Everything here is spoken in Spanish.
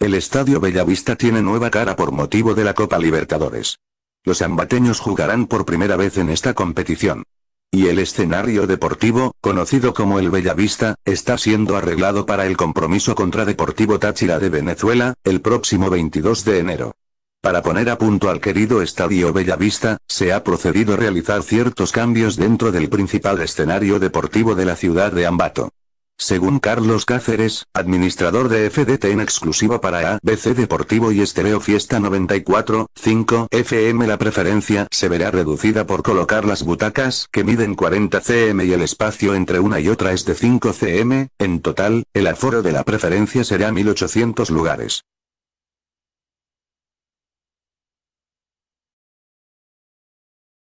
El Estadio Bellavista tiene nueva cara por motivo de la Copa Libertadores. Los ambateños jugarán por primera vez en esta competición. Y el escenario deportivo, conocido como el Bellavista, está siendo arreglado para el compromiso contra Deportivo Táchira de Venezuela, el próximo 22 de enero. Para poner a punto al querido Estadio Bellavista, se ha procedido a realizar ciertos cambios dentro del principal escenario deportivo de la ciudad de Ambato. Según Carlos Cáceres, administrador de FDT en exclusiva para ABC Deportivo y Estereo Fiesta 94, 5 FM la preferencia se verá reducida por colocar las butacas que miden 40 cm y el espacio entre una y otra es de 5 cm, en total, el aforo de la preferencia será 1800 lugares.